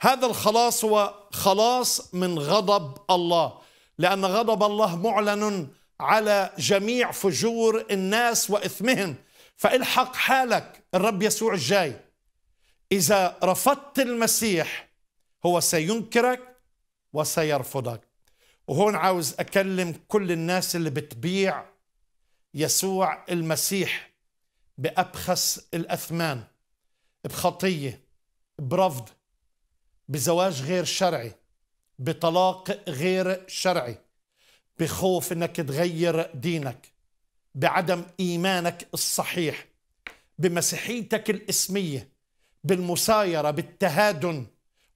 هذا الخلاص هو خلاص من غضب الله لأن غضب الله معلن على جميع فجور الناس وإثمهم فالحق حالك الرب يسوع الجاي إذا رفضت المسيح هو سينكرك وسيرفضك وهون عاوز أكلم كل الناس اللي بتبيع يسوع المسيح بأبخس الأثمان بخطية برفض بزواج غير شرعي بطلاق غير شرعي بخوف انك تغير دينك بعدم ايمانك الصحيح بمسيحيتك الاسميه بالمسايره بالتهادن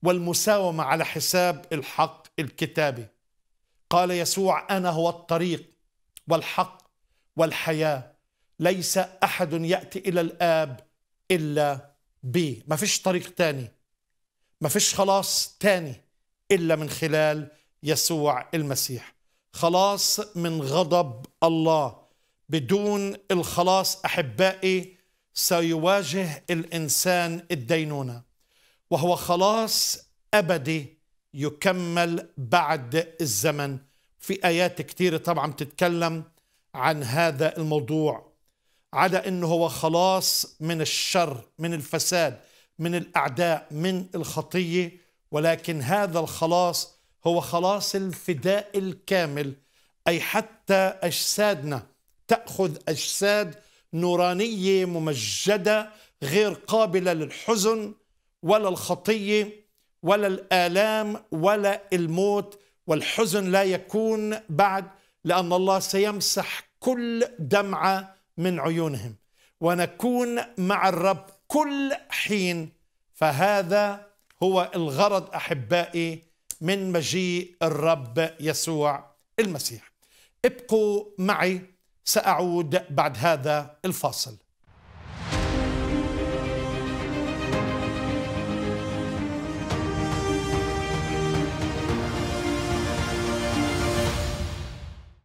والمساومه على حساب الحق الكتابي قال يسوع انا هو الطريق والحق والحياه ليس احد ياتي الى الاب الا بي ما فيش طريق تاني ما فيش خلاص تاني إلا من خلال يسوع المسيح خلاص من غضب الله بدون الخلاص أحبائي سيواجه الإنسان الدينونة وهو خلاص أبدي يكمل بعد الزمن في آيات كثيرة طبعا بتتكلم عن هذا الموضوع على أنه هو خلاص من الشر من الفساد من الاعداء من الخطيه ولكن هذا الخلاص هو خلاص الفداء الكامل اي حتى اجسادنا تاخذ اجساد نورانيه ممجده غير قابله للحزن ولا الخطيه ولا الالام ولا الموت والحزن لا يكون بعد لان الله سيمسح كل دمعه من عيونهم ونكون مع الرب كل حين فهذا هو الغرض احبائي من مجيء الرب يسوع المسيح ابقوا معي ساعود بعد هذا الفاصل